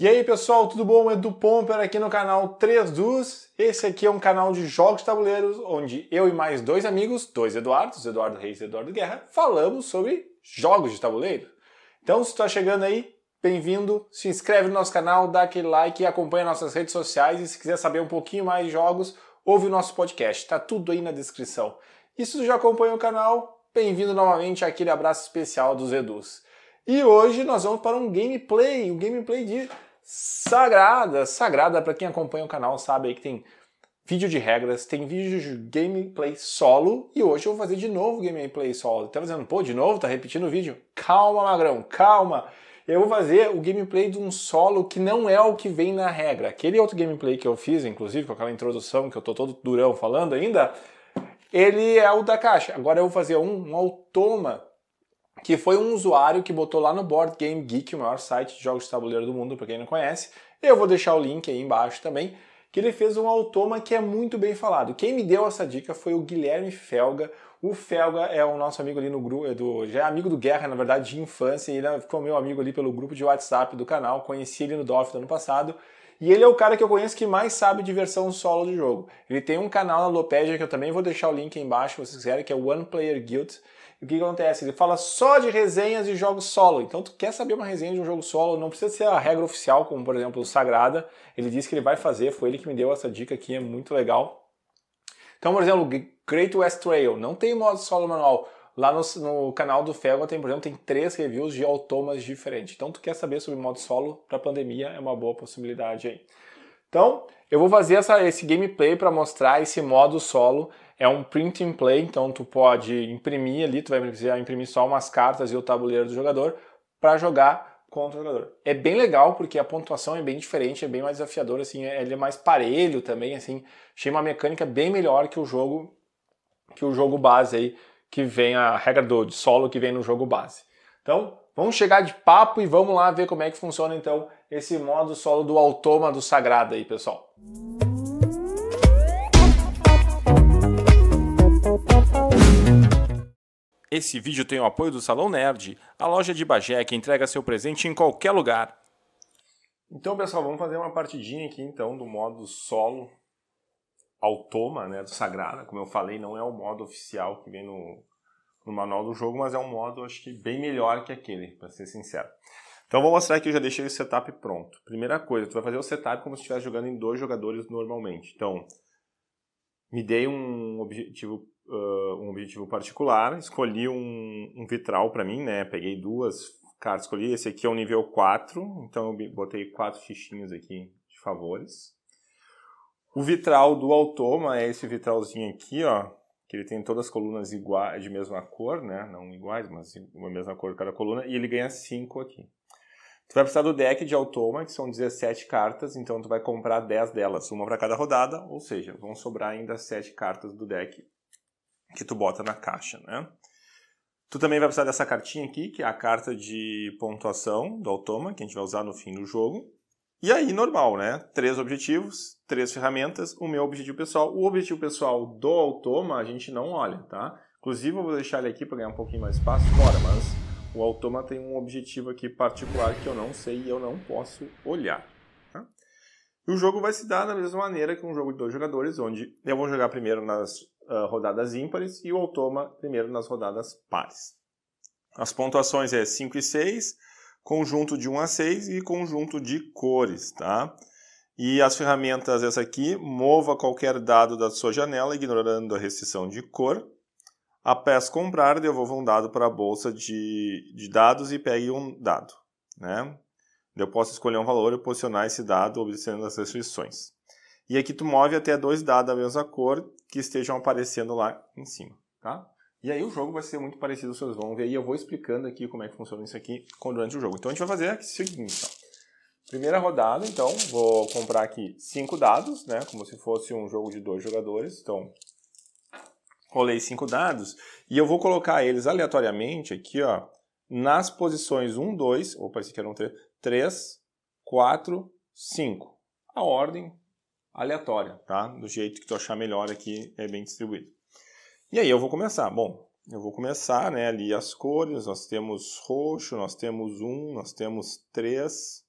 E aí pessoal, tudo bom? Edu Pomper aqui no canal 3 dos. Esse aqui é um canal de jogos de tabuleiros onde eu e mais dois amigos, dois Eduardos, Eduardo Reis e Eduardo Guerra, falamos sobre jogos de tabuleiro. Então se está chegando aí, bem-vindo, se inscreve no nosso canal, dá aquele like, acompanha nossas redes sociais e se quiser saber um pouquinho mais de jogos, ouve o nosso podcast, tá tudo aí na descrição. E se você já acompanha o canal, bem-vindo novamente àquele abraço especial dos Edus. E hoje nós vamos para um gameplay, um gameplay de sagrada, sagrada para quem acompanha o canal, sabe aí que tem vídeo de regras, tem vídeo de gameplay solo e hoje eu vou fazer de novo gameplay solo. Tá fazendo, pô, de novo, tá repetindo o vídeo? Calma, magrão, calma. Eu vou fazer o gameplay de um solo que não é o que vem na regra. Aquele outro gameplay que eu fiz, inclusive, com aquela introdução que eu tô todo durão falando ainda, ele é o da caixa. Agora eu vou fazer um, um automa que foi um usuário que botou lá no Board Game Geek, o maior site de jogos de tabuleiro do mundo, para quem não conhece. Eu vou deixar o link aí embaixo também, que ele fez um automa que é muito bem falado. Quem me deu essa dica foi o Guilherme Felga. O Felga é o nosso amigo ali no grupo, é já é amigo do Guerra, na verdade, de infância, e ele ficou meu amigo ali pelo grupo de WhatsApp do canal, conheci ele no Dolph do ano passado. E ele é o cara que eu conheço que mais sabe de versão solo de jogo. Ele tem um canal na Lopédia que eu também vou deixar o link aí embaixo, se vocês quiserem, que é One Player Guild o que acontece? Ele fala só de resenhas de jogos solo. Então, tu quer saber uma resenha de um jogo solo, não precisa ser a regra oficial, como por exemplo o Sagrada. Ele disse que ele vai fazer, foi ele que me deu essa dica aqui, é muito legal. Então, por exemplo, Great West Trail, não tem modo solo manual. Lá no, no canal do Felga tem, por exemplo, tem três reviews de automas diferentes. Então, tu quer saber sobre modo solo para pandemia, é uma boa possibilidade aí. Então, eu vou fazer essa, esse gameplay para mostrar esse modo solo é um print and play, então tu pode imprimir ali, tu vai precisar imprimir só umas cartas e o tabuleiro do jogador para jogar contra o jogador. É bem legal porque a pontuação é bem diferente, é bem mais desafiador, assim, é, ele é mais parelho também, assim. Achei uma mecânica bem melhor que o jogo que o jogo base aí, que vem a regra do de solo que vem no jogo base. Então, vamos chegar de papo e vamos lá ver como é que funciona então esse modo solo do Autômato do Sagrado aí, pessoal. Música Esse vídeo tem o apoio do Salão Nerd, a loja de Bagé que entrega seu presente em qualquer lugar. Então, pessoal, vamos fazer uma partidinha aqui então do modo solo automa, né, do Sagrada. Como eu falei, não é o modo oficial que vem no, no manual do jogo, mas é um modo, acho que, bem melhor que aquele, para ser sincero. Então, vou mostrar que eu já deixei o setup pronto. Primeira coisa, tu vai fazer o setup como se estivesse jogando em dois jogadores normalmente. Então, me dei um objetivo uh, um objetivo particular, escolhi um, um vitral para mim, né? Peguei duas cartas, escolhi esse aqui é o um nível 4, então eu botei quatro fichinhas aqui de favores. O vitral do Automa é esse vitralzinho aqui, ó, que ele tem todas as colunas iguais, de mesma cor, né? Não iguais, mas uma mesma cor cada coluna, e ele ganha 5 aqui. Tu vai precisar do deck de Automa, que são 17 cartas, então tu vai comprar 10 delas, uma para cada rodada, ou seja, vão sobrar ainda 7 cartas do deck que tu bota na caixa, né? Tu também vai precisar dessa cartinha aqui, que é a carta de pontuação do automa, que a gente vai usar no fim do jogo. E aí, normal, né? Três objetivos, três ferramentas, o meu objetivo pessoal. O objetivo pessoal do automa a gente não olha, tá? Inclusive, eu vou deixar ele aqui para ganhar um pouquinho mais espaço fora, mas o automa tem um objetivo aqui particular que eu não sei e eu não posso olhar. Tá? E o jogo vai se dar da mesma maneira que um jogo de dois jogadores, onde eu vou jogar primeiro nas ah, rodadas ímpares e o Automa primeiro nas rodadas pares. As pontuações é 5 e 6, conjunto de 1 a 6 e conjunto de cores, tá? E as ferramentas essa aqui, mova qualquer dado da sua janela ignorando a restrição de cor. Após comprar, devolva um dado para a bolsa de, de dados e pegue um dado, né? Eu posso escolher um valor e posicionar esse dado obedecendo as restrições. E aqui tu move até dois dados da mesma cor que estejam aparecendo lá em cima, tá? E aí o jogo vai ser muito parecido, vocês vão ver. E eu vou explicando aqui como é que funciona isso aqui durante o jogo. Então a gente vai fazer aqui o seguinte, ó. Primeira rodada, então, vou comprar aqui cinco dados, né? Como se fosse um jogo de dois jogadores. Então, rolei cinco dados e eu vou colocar eles aleatoriamente aqui, ó, nas posições 1, 2, ou parece que eram 3, 3, 4, 5. A ordem aleatória, tá? Do jeito que tu achar melhor aqui, é bem distribuído. E aí eu vou começar. Bom, eu vou começar, né, ali as cores, nós temos roxo, nós temos um, nós temos três,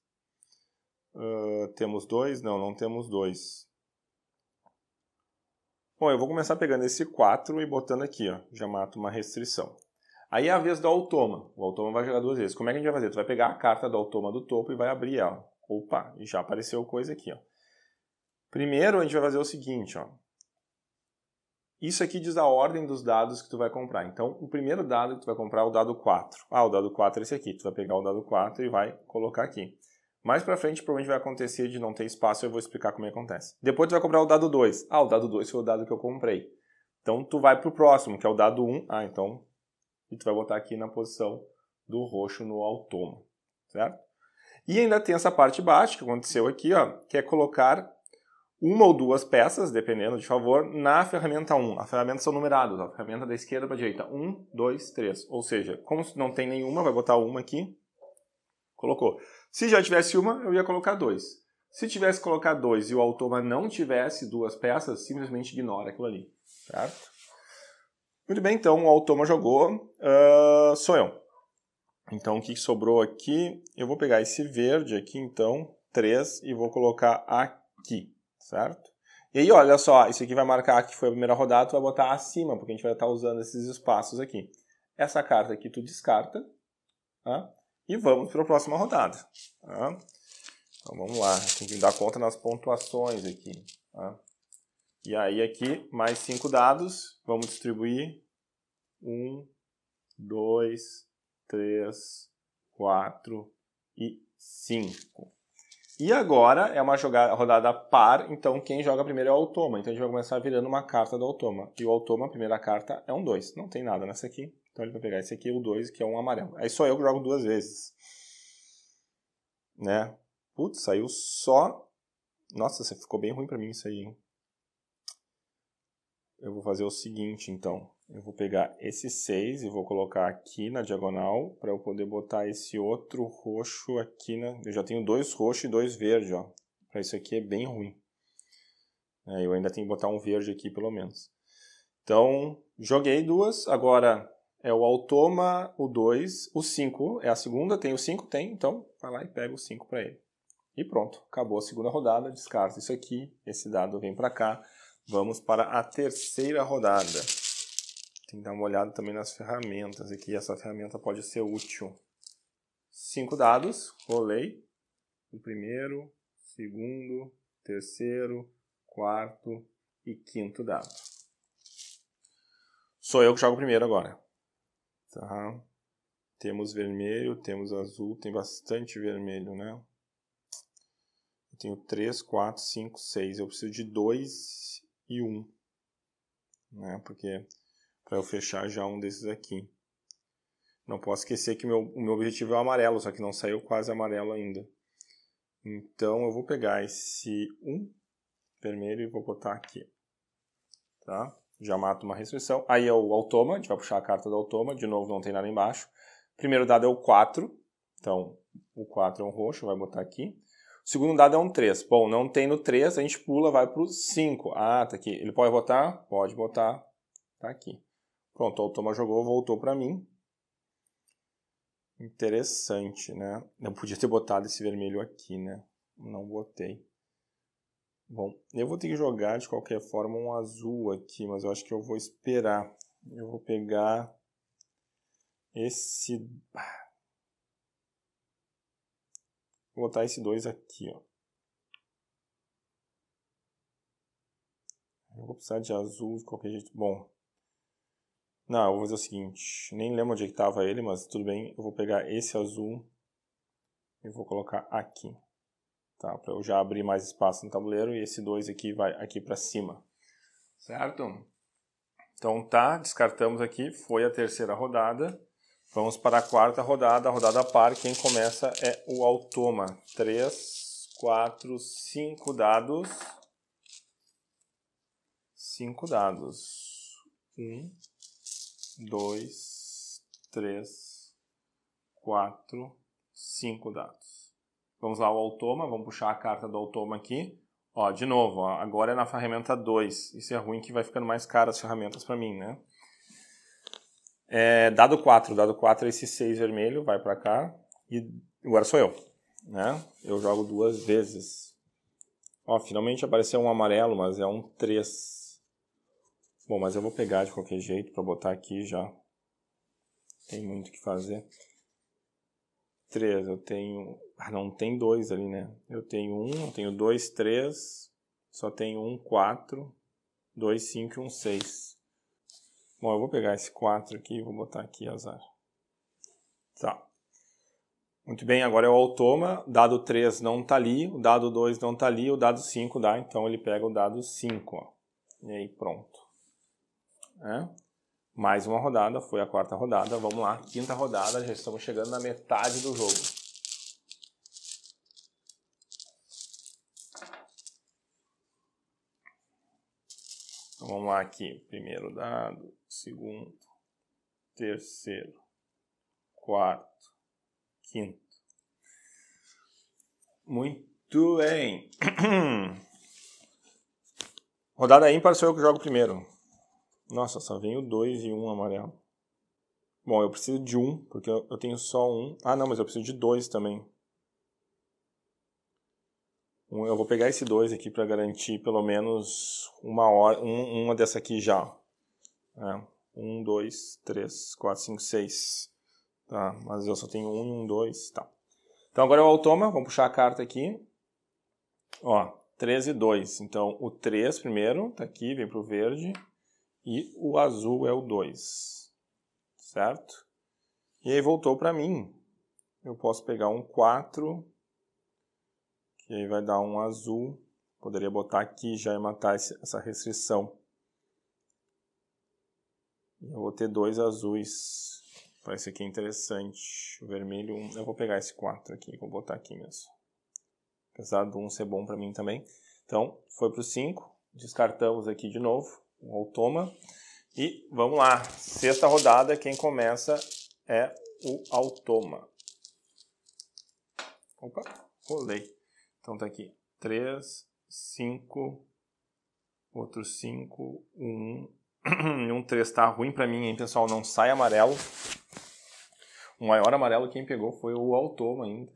uh, temos dois, não, não temos dois. Bom, eu vou começar pegando esse 4 e botando aqui, ó, já mato uma restrição. Aí é a vez do automa, o automa vai jogar duas vezes. Como é que a gente vai fazer? Tu vai pegar a carta do automa do topo e vai abrir ela. Opa, e já apareceu coisa aqui, ó. Primeiro, a gente vai fazer o seguinte, ó. Isso aqui diz a ordem dos dados que tu vai comprar. Então, o primeiro dado que tu vai comprar é o dado 4. Ah, o dado 4 é esse aqui. Tu vai pegar o dado 4 e vai colocar aqui. Mais pra frente, provavelmente vai acontecer de não ter espaço, eu vou explicar como é que acontece. Depois tu vai comprar o dado 2. Ah, o dado 2 foi o dado que eu comprei. Então, tu vai pro próximo, que é o dado 1. Ah, então... E tu vai botar aqui na posição do roxo no autômato, certo? E ainda tem essa parte baixa que aconteceu aqui, ó, que é colocar uma ou duas peças, dependendo de favor, na ferramenta 1. As ferramentas são numeradas, a ferramenta da esquerda para a direita. 1, 2, 3. Ou seja, como não tem nenhuma, vai botar uma aqui. Colocou. Se já tivesse uma, eu ia colocar dois. Se tivesse colocar dois e o automa não tivesse duas peças, simplesmente ignora aquilo ali. Certo? Muito bem, então o automa jogou. Uh, sou eu. Então o que sobrou aqui? Eu vou pegar esse verde aqui, então, 3, e vou colocar aqui certo? E aí, olha só, isso aqui vai marcar que foi a primeira rodada, tu vai botar acima, porque a gente vai estar tá usando esses espaços aqui. Essa carta aqui tu descarta, tá? E vamos para a próxima rodada, tá? Então vamos lá, tem que dar conta nas pontuações aqui, tá? E aí aqui, mais cinco dados, vamos distribuir. Um, dois, três, quatro e cinco. E agora é uma jogada, rodada par, então quem joga primeiro é o automa. Então a gente vai começar virando uma carta do automa. E o automa, a primeira carta, é um 2. Não tem nada nessa aqui. Então ele vai pegar esse aqui, o 2, que é um amarelo. Aí só eu que jogo duas vezes. Né? Putz, saiu só... Nossa, ficou bem ruim pra mim isso aí, hein? Eu vou fazer o seguinte, então eu vou pegar esse 6 e vou colocar aqui na diagonal para eu poder botar esse outro roxo aqui. Na... Eu já tenho dois roxos e dois verdes, ó. Para isso aqui é bem ruim. É, eu ainda tenho que botar um verde aqui pelo menos. Então, joguei duas. Agora é o automa, o 2, o 5 é a segunda. Tem o 5? Tem. Então, vai lá e pega o 5 para ele. E pronto, acabou a segunda rodada. Descarta isso aqui. Esse dado vem para cá. Vamos para a terceira rodada. Tem que dar uma olhada também nas ferramentas aqui. Essa ferramenta pode ser útil. Cinco dados, rolei. O primeiro, segundo, terceiro, quarto e quinto dado. Sou eu que jogo primeiro agora. Tá. Temos vermelho, temos azul, tem bastante vermelho, né? Eu tenho três quatro cinco seis Eu preciso de dois e Um, né? Porque para eu fechar já um desses aqui. Não posso esquecer que meu, o meu objetivo é o amarelo, só que não saiu quase amarelo ainda. Então eu vou pegar esse 1 vermelho e vou botar aqui. Tá? Já mato uma restrição. Aí é o automa, a gente vai puxar a carta do automa, de novo não tem nada embaixo. Primeiro dado é o 4, então o 4 é um roxo, vai botar aqui. O segundo dado é um 3. Bom, não tem no 3, a gente pula, vai para o 5. Ah, tá aqui. Ele pode botar? Pode botar. Tá aqui. Pronto, o Thomas jogou, voltou para mim. Interessante, né? Não podia ter botado esse vermelho aqui, né? Não botei. Bom, eu vou ter que jogar de qualquer forma um azul aqui, mas eu acho que eu vou esperar. Eu vou pegar esse... Vou botar esse 2 aqui, ó. Eu vou precisar de azul de qualquer jeito. Bom, não, eu vou fazer o seguinte, nem lembro onde é estava ele, mas tudo bem, eu vou pegar esse azul e vou colocar aqui, tá? Para eu já abrir mais espaço no tabuleiro e esse 2 aqui vai aqui para cima, certo? Então tá, descartamos aqui, foi a terceira rodada. Vamos para a quarta rodada, a rodada par, quem começa é o automa. 3, 4, 5 dados. 5 dados. 1, um. 2, 3, 4, 5 dados. Vamos lá ao automa, vamos puxar a carta do automa aqui. Ó, de novo, ó, agora é na ferramenta 2. Isso é ruim que vai ficando mais caro as ferramentas para mim, né? É, dado 4, dado 4 é esse 6 vermelho, vai para cá. E agora sou eu, né? Eu jogo duas vezes. Ó, finalmente apareceu um amarelo, mas é um 3. Bom, mas eu vou pegar de qualquer jeito para botar aqui já. Tem muito o que fazer. 3, eu tenho... Ah, não, tem dois ali, né? Eu tenho um, eu tenho dois, três, só tenho um, quatro, dois, cinco e um, seis. Bom, eu vou pegar esse quatro aqui e vou botar aqui, azar. Tá. Muito bem, agora é o automa, dado 3 não está ali, o dado 2 não está ali, o dado 5 dá, então ele pega o dado 5, ó. E aí pronto. Né? Mais uma rodada, foi a quarta rodada. Vamos lá, quinta rodada, já estamos chegando na metade do jogo. Então vamos lá aqui. Primeiro dado, segundo, terceiro, quarto, quinto. Muito bem. Rodada ímpar sou eu que jogo primeiro. Nossa, só veio dois e um amarelo. Bom, eu preciso de um, porque eu tenho só um. Ah, não, mas eu preciso de dois também. Eu vou pegar esse dois aqui para garantir pelo menos uma hora, um, uma dessa aqui já. É, um, dois, três, quatro, cinco, seis. Tá, mas eu só tenho um e um, dois, tá. Então agora é o automa, vamos puxar a carta aqui. Ó, 13 e 2. Então o 3 primeiro, tá aqui, vem pro verde e o azul é o 2, certo? E aí voltou para mim. Eu posso pegar um 4, que aí vai dar um azul. Poderia botar aqui já e matar esse, essa restrição. Eu vou ter dois azuis. Parece aqui é interessante. O vermelho, um. eu vou pegar esse 4 aqui, vou botar aqui mesmo. Apesar do 1 um ser bom para mim também. Então, foi para o 5. Descartamos aqui de novo um Automa. E vamos lá, sexta rodada, quem começa é o Automa. Opa, rolei. Então tá aqui, 3, 5, outro 5, 1, 1. 3 tá ruim pra mim, hein, pessoal? Não sai amarelo. O maior amarelo quem pegou foi o Automa ainda.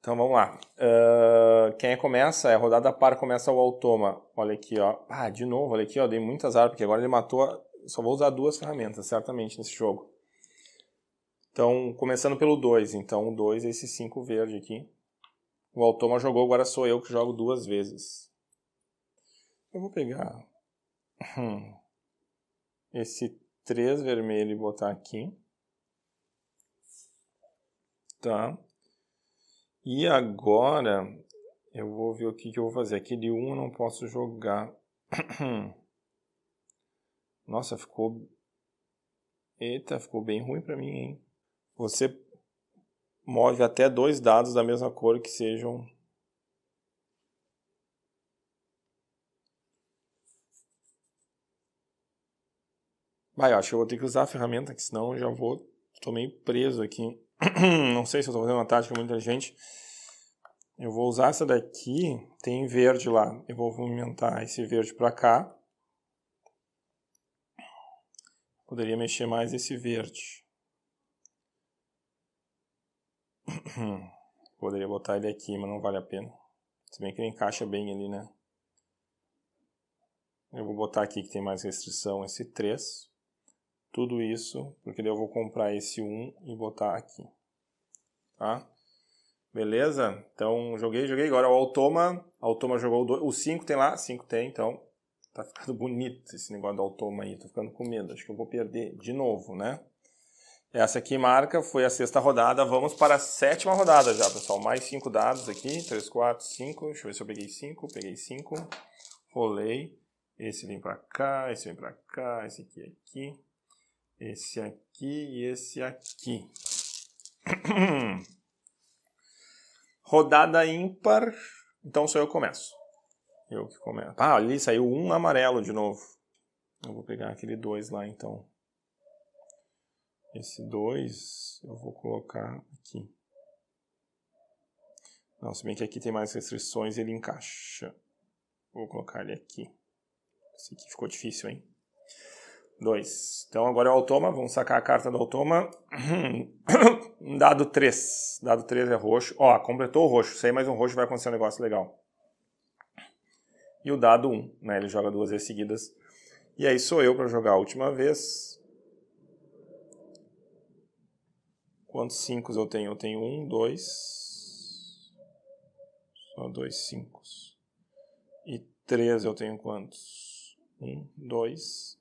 Então vamos lá. Uh, quem é começa? É rodada par, começa o Automa. Olha aqui, ó. Ah, de novo, olha aqui, ó. Dei muitas armas, porque agora ele matou. Só vou usar duas ferramentas, certamente, nesse jogo. Então, começando pelo 2. Então, o 2 é esse 5 verde aqui. O Automa jogou, agora sou eu que jogo duas vezes. Eu vou pegar hum, esse 3 vermelho e botar aqui. Tá. E agora, eu vou ver o que, que eu vou fazer. Aqui de 1 eu não posso jogar. Nossa, ficou... Eita, ficou bem ruim para mim, hein? Você move até dois dados da mesma cor que sejam... Vai, acho que eu vou ter que usar a ferramenta, que senão eu já vou... Tô meio preso aqui. não sei se eu estou fazendo uma tática muito inteligente. Eu vou usar essa daqui, tem verde lá. Eu vou movimentar esse verde para cá. Poderia mexer mais esse verde. Poderia botar ele aqui, mas não vale a pena. Se bem que ele encaixa bem ali, né? Eu vou botar aqui que tem mais restrição esse 3 tudo isso, porque daí eu vou comprar esse 1 e botar aqui. Tá? Beleza? Então, joguei, joguei. Agora o Automa, Automa jogou o o 5 tem lá, 5 tem, então tá ficando bonito esse negócio do Automa aí, tô ficando com medo, acho que eu vou perder de novo, né? Essa aqui marca, foi a sexta rodada, vamos para a sétima rodada já, pessoal. Mais 5 dados aqui, 3, 4, 5, deixa eu ver se eu peguei 5, peguei 5, rolei. Esse vem pra cá, esse vem pra cá, esse aqui aqui esse aqui e esse aqui. Rodada ímpar, então sou eu que começo. Eu que começo. Ah, ali saiu um amarelo de novo. Eu vou pegar aquele 2 lá então. Esse 2 eu vou colocar aqui. Não, se bem que aqui tem mais restrições, ele encaixa. Vou colocar ele aqui. Esse aqui ficou difícil, hein? 2. Então agora é o automa, vamos sacar a carta do automa. Dado 3. Dado 3 é roxo. Ó, completou o roxo. Sem mais um roxo, vai acontecer um negócio legal. E o dado 1, né? Ele joga duas vezes seguidas. E aí sou eu para jogar a última vez. Quantos 5 eu tenho? Eu tenho 1, 2. Só 2 5. E 3 eu tenho quantos? 1, 2,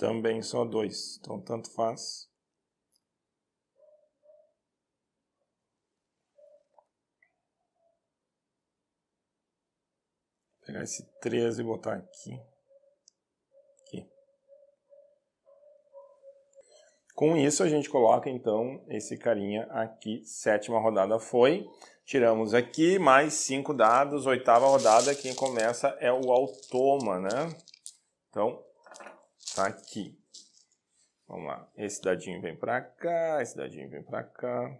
também só dois, então tanto faz. Vou pegar esse 13 e botar aqui. aqui. Com isso, a gente coloca então esse carinha aqui. Sétima rodada foi. Tiramos aqui mais cinco dados. Oitava rodada, quem começa é o automa, né? Então, Tá aqui. Vamos lá. Esse dadinho vem para cá, esse dadinho vem para cá.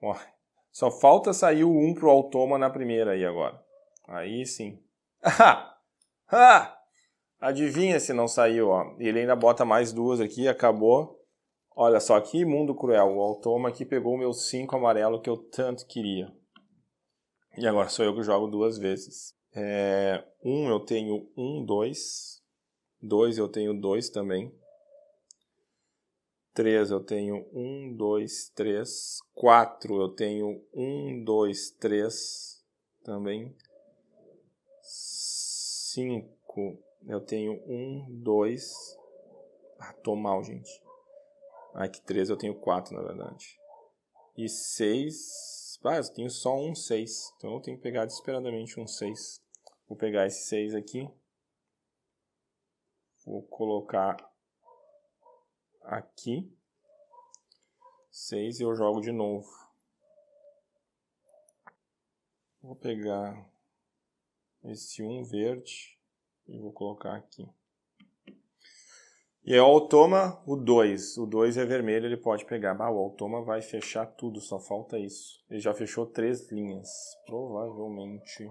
Ó, só falta sair o 1 pro automa na primeira aí agora. Aí sim. Ah! Ah! Adivinha se não saiu, ó. Ele ainda bota mais duas aqui, acabou. Olha só, que mundo cruel. O automa aqui pegou o meu 5 amarelo que eu tanto queria. E agora sou eu que jogo duas vezes. É, um eu tenho um, dois. 2 eu tenho 2 também. 3 eu tenho 1, 2, 3. 4 eu tenho 1, 2, 3 também. 5 eu tenho 1, 2. Ah, tô mal, gente. que 3 eu tenho 4, na verdade. E 6. Ah, eu tenho só um 6. Então eu tenho que pegar desesperadamente um 6. Vou pegar esse 6 aqui. Vou colocar aqui. 6 e eu jogo de novo. Vou pegar esse 1 um verde e vou colocar aqui. E aí o automa, o 2. O 2 é vermelho, ele pode pegar. Ah, o automa vai fechar tudo, só falta isso. Ele já fechou três linhas, provavelmente.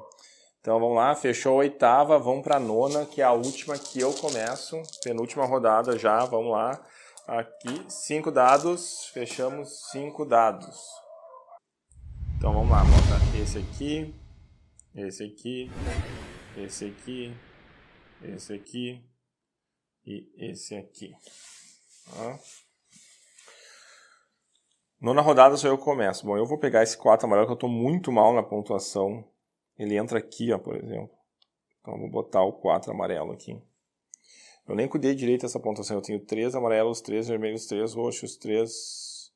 Então vamos lá, fechou a oitava, vamos para a nona, que é a última que eu começo, penúltima rodada já, vamos lá. Aqui, cinco dados, fechamos cinco dados. Então vamos lá, bota esse aqui, esse aqui, esse aqui, esse aqui e esse aqui. Tá? Nona rodada só eu começo. Bom, eu vou pegar esse 4 amarelo que eu estou muito mal na pontuação ele entra aqui, ó, por exemplo. Então vou botar o 4 amarelo aqui. Eu nem cuidei direito essa pontuação. Eu tenho 3 amarelos, 3 vermelhos, 3 roxos, 3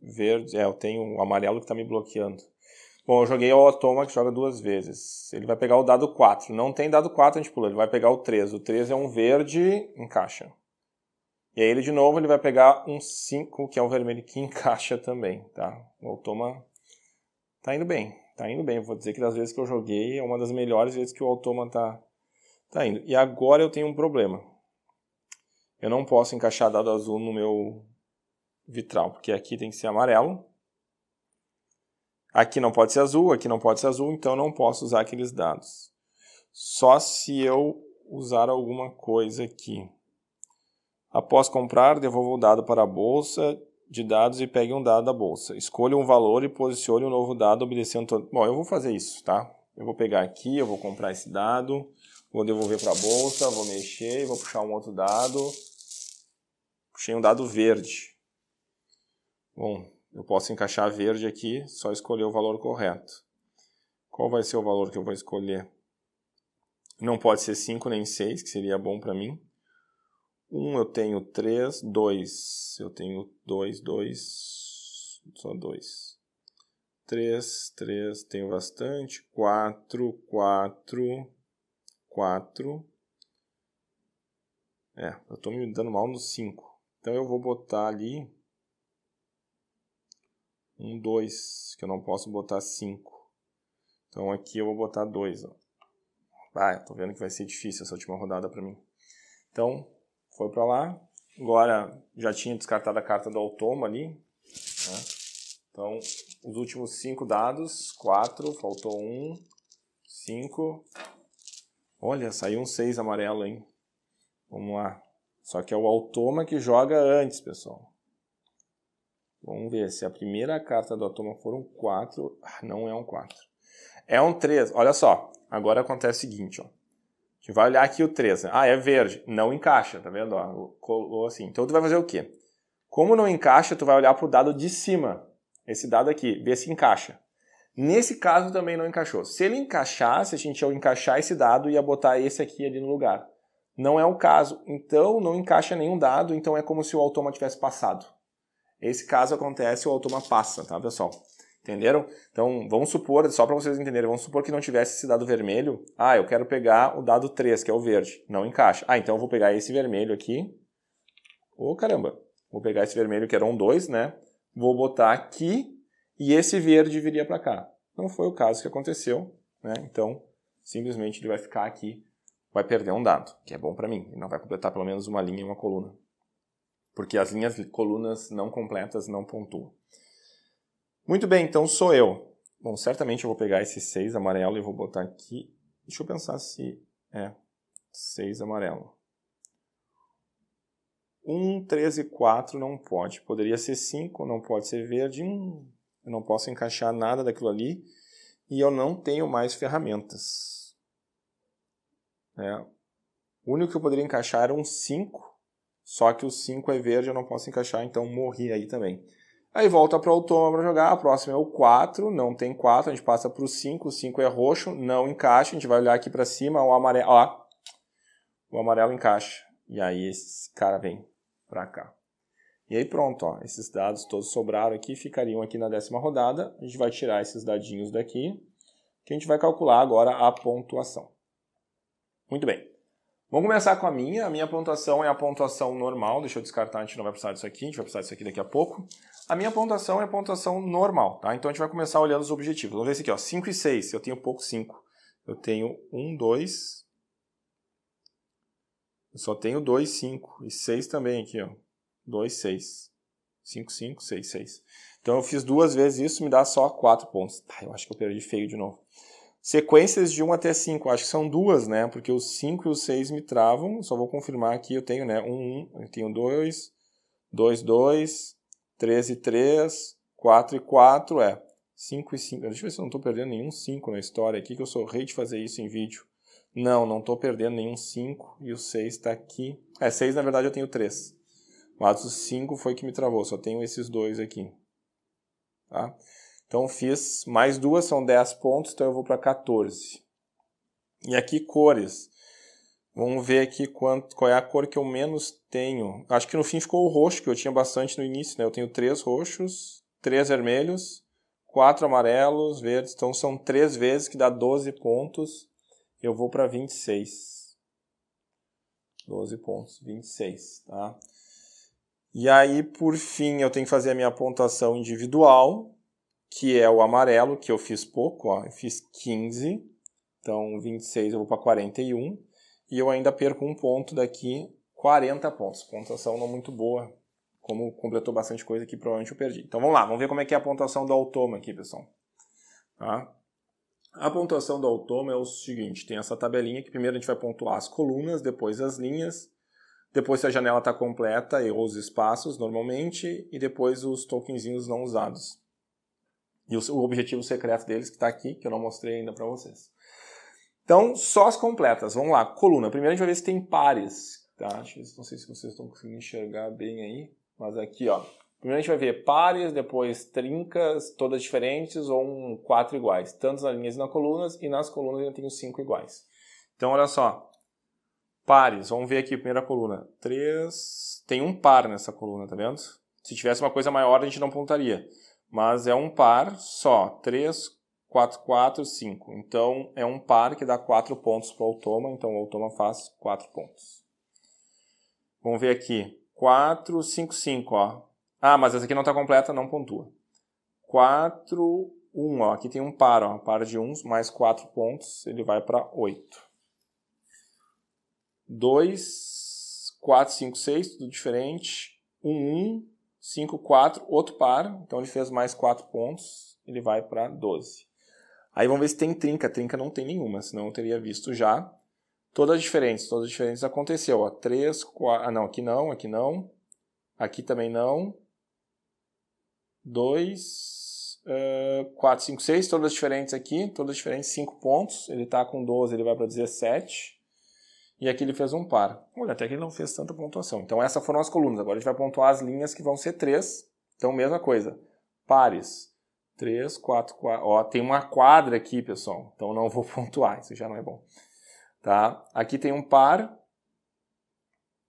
verdes. É, eu tenho um amarelo que está me bloqueando. Bom, eu joguei o automa que joga duas vezes. Ele vai pegar o dado 4. Não tem dado 4, a gente pula. Ele vai pegar o 3. O 3 é um verde, encaixa. E aí ele, de novo, ele vai pegar um 5, que é um vermelho, que encaixa também, tá? O automa tá indo bem tá indo bem. Vou dizer que das vezes que eu joguei, é uma das melhores vezes que o Automa tá, tá indo. E agora eu tenho um problema. Eu não posso encaixar dado azul no meu vitral, porque aqui tem que ser amarelo. Aqui não pode ser azul, aqui não pode ser azul, então eu não posso usar aqueles dados. Só se eu usar alguma coisa aqui. Após comprar, devolvo o dado para a bolsa de dados e pegue um dado da bolsa. Escolha um valor e posicione um novo dado obedecendo todo. Bom, eu vou fazer isso, tá? Eu vou pegar aqui, eu vou comprar esse dado, vou devolver para a bolsa, vou mexer, vou puxar um outro dado. Puxei um dado verde. Bom, eu posso encaixar verde aqui, só escolher o valor correto. Qual vai ser o valor que eu vou escolher? Não pode ser 5 nem 6, que seria bom para mim. 1 eu tenho 3, 2. Eu tenho 2, 2. Só 2. 3, 3. Tenho bastante. 4, 4. 4. É, eu estou me dando mal no 5. Então eu vou botar ali. 1, 2. Que eu não posso botar 5. Então aqui eu vou botar 2. Ah, estou vendo que vai ser difícil essa última rodada para mim. Então, foi para lá. Agora já tinha descartado a carta do automa ali. Né? Então, os últimos cinco dados, quatro, faltou um, cinco. Olha, saiu um seis amarelo, hein? Vamos lá. Só que é o automa que joga antes, pessoal. Vamos ver, se a primeira carta do automa for um 4, ah, não é um 4. É um 3, olha só. Agora acontece o seguinte, ó gente vai olhar aqui o 3, né? Ah, é verde. Não encaixa, tá vendo? Ó, colou assim. Então tu vai fazer o quê? Como não encaixa, tu vai olhar para o dado de cima. Esse dado aqui, ver se encaixa. Nesse caso também não encaixou. Se ele encaixasse, a gente ia encaixar esse dado e ia botar esse aqui ali no lugar. Não é o caso. Então não encaixa nenhum dado, então é como se o automa tivesse passado. Esse caso acontece, o automa passa, tá, pessoal? Entenderam? Então, vamos supor, só para vocês entenderem, vamos supor que não tivesse esse dado vermelho. Ah, eu quero pegar o dado 3, que é o verde. Não encaixa. Ah, então eu vou pegar esse vermelho aqui. Ô, oh, caramba. Vou pegar esse vermelho que era um 2, né? Vou botar aqui e esse verde viria para cá. Não foi o caso que aconteceu, né? Então, simplesmente ele vai ficar aqui, vai perder um dado, que é bom para mim. Ele não vai completar pelo menos uma linha e uma coluna. Porque as linhas colunas não completas não pontuam. Muito bem, então sou eu. Bom, certamente eu vou pegar esse 6 amarelo e vou botar aqui. Deixa eu pensar se é 6 amarelo. 1, 3 e 4 não pode. Poderia ser 5, não pode ser verde. Hum, eu não posso encaixar nada daquilo ali. E eu não tenho mais ferramentas. É. O único que eu poderia encaixar era um 5. Só que o 5 é verde, eu não posso encaixar, então morri aí também. Aí volta para o outono para jogar, a próxima é o 4, não tem 4, a gente passa para o 5, o 5 é roxo, não encaixa, a gente vai olhar aqui para cima, o amarelo, ó, o amarelo encaixa. E aí esse cara vem para cá. E aí pronto, ó, esses dados todos sobraram aqui, ficariam aqui na décima rodada, a gente vai tirar esses dadinhos daqui, que a gente vai calcular agora a pontuação. Muito bem. Vamos começar com a minha. A minha pontuação é a pontuação normal. Deixa eu descartar, a gente não vai precisar disso aqui, a gente vai precisar disso aqui daqui a pouco. A minha pontuação é a pontuação normal, tá? Então a gente vai começar olhando os objetivos. Vamos ver esse aqui, ó, 5 e 6, eu tenho pouco 5. Eu tenho 1, 2, eu só tenho 2, 5 e 6 também aqui, ó. 2, 6. 5, 5, 6, 6. Então eu fiz duas vezes isso, me dá só 4 pontos. Tá, eu acho que eu perdi feio de novo. Sequências de 1 até 5, acho que são duas, né? Porque os 5 e os 6 me travam, só vou confirmar aqui, eu tenho, né? 1, 1, eu tenho 2, 2, 2, 3 e 3, 4 e 4 é 5 e 5. Deixa eu ver se eu não estou perdendo nenhum 5 na história aqui, que eu sou rei de fazer isso em vídeo. Não, não estou perdendo nenhum 5 e o 6 está aqui. É, 6 na verdade eu tenho 3. Mas o 5 foi que me travou, só tenho esses dois aqui. Tá? Então fiz mais duas, são 10 pontos, então eu vou para 14. E aqui cores. Vamos ver aqui quanto, qual é a cor que eu menos tenho. Acho que no fim ficou o roxo, que eu tinha bastante no início, né? Eu tenho três roxos, três vermelhos, quatro amarelos, verdes. Então são três vezes, que dá 12 pontos. Eu vou para 26. 12 pontos, 26, tá? E aí, por fim, eu tenho que fazer a minha pontuação individual, que é o amarelo, que eu fiz pouco, ó. Eu fiz 15. Então, 26 eu vou para 41 e eu ainda perco um ponto daqui, 40 pontos. Pontuação não muito boa, como completou bastante coisa aqui provavelmente eu perdi. Então vamos lá, vamos ver como é que é a pontuação do automa aqui, pessoal. Tá? A pontuação do automa é o seguinte, tem essa tabelinha que primeiro a gente vai pontuar as colunas, depois as linhas, depois se a janela está completa e os espaços normalmente, e depois os tokenzinhos não usados. E o objetivo secreto deles que está aqui, que eu não mostrei ainda para vocês. Então, só as completas. Vamos lá, coluna. Primeiro a gente vai ver se tem pares. Tá? Não sei se vocês estão conseguindo enxergar bem aí, mas aqui, ó. Primeiro a gente vai ver pares, depois trincas, todas diferentes, ou um quatro iguais. Tanto nas linhas e nas colunas, e nas colunas eu tenho cinco iguais. Então, olha só. Pares, vamos ver aqui, primeira coluna. Três. Tem um par nessa coluna, tá vendo? Se tivesse uma coisa maior, a gente não pontaria. Mas é um par só. Três, 4, 4, 5. Então é um par que dá 4 pontos para o automa, então o automa faz 4 pontos. Vamos ver aqui. 4, 5, 5, ó. Ah, mas essa aqui não está completa, não pontua. 4, 1, ó. Aqui tem um par, ó. Par de uns, mais 4 pontos, ele vai para 8. 2, 4, 5, 6, tudo diferente. 1, 1, 5, 4, outro par. Então ele fez mais 4 pontos, ele vai para 12. Aí vamos ver se tem trinca. Trinca não tem nenhuma, senão eu teria visto já. Todas diferentes, todas diferentes aconteceu. Ó, 3, 4. Ah, não, aqui não, aqui não. Aqui também não. 2, uh, 4, 5, 6. Todas diferentes aqui, todas diferentes, 5 pontos. Ele está com 12, ele vai para 17. E aqui ele fez um par. Olha, até que ele não fez tanta pontuação. Então, essas foram as colunas. Agora a gente vai pontuar as linhas que vão ser 3. Então, mesma coisa. Pares. 3, 4, 4. Ó, tem uma quadra aqui, pessoal. Então não vou pontuar, isso já não é bom. Tá? Aqui tem um par.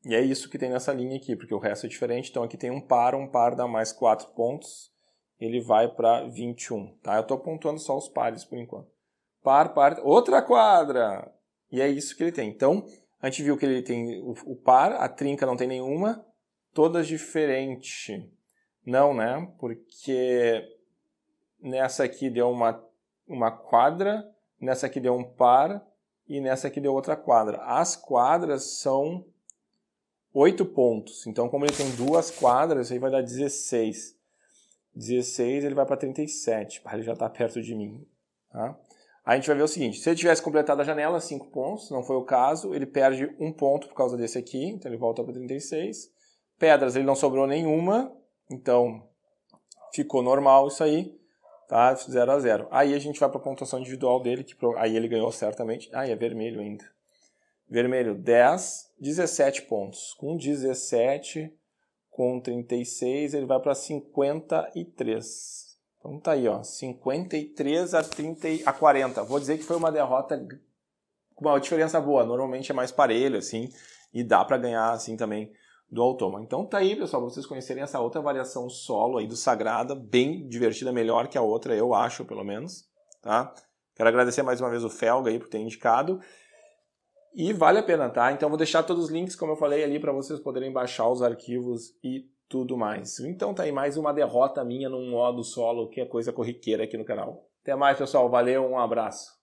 E é isso que tem nessa linha aqui, porque o resto é diferente. Então aqui tem um par, um par dá mais 4 pontos. Ele vai para 21, tá? Eu estou pontuando só os pares por enquanto. Par, par, outra quadra. E é isso que ele tem. Então, a gente viu que ele tem o, o par, a trinca não tem nenhuma, todas diferentes. Não, né? Porque nessa aqui deu uma, uma quadra, nessa aqui deu um par e nessa aqui deu outra quadra. As quadras são 8 pontos, então como ele tem duas quadras, aí vai dar 16. 16 ele vai para 37, ele já está perto de mim. Tá? A gente vai ver o seguinte, se ele tivesse completado a janela, 5 pontos, não foi o caso, ele perde um ponto por causa desse aqui, então ele volta para 36. Pedras ele não sobrou nenhuma, então ficou normal isso aí tá? 0 a 0. Aí a gente vai para a pontuação individual dele, que pro... aí ele ganhou certamente. Aí ah, é vermelho ainda. Vermelho 10, 17 pontos. Com 17 com 36, ele vai para 53. Então tá aí, ó, 53 a 30 a 40. Vou dizer que foi uma derrota com uma diferença boa. Normalmente é mais parelho assim e dá para ganhar assim também do automa. Então tá aí, pessoal, pra vocês conhecerem essa outra variação solo aí do Sagrada, bem divertida, melhor que a outra, eu acho, pelo menos, tá? Quero agradecer mais uma vez o Felga aí por ter indicado. E vale a pena, tá? Então vou deixar todos os links, como eu falei ali, para vocês poderem baixar os arquivos e tudo mais. Então tá aí mais uma derrota minha num modo solo, que é coisa corriqueira aqui no canal. Até mais, pessoal. Valeu, um abraço.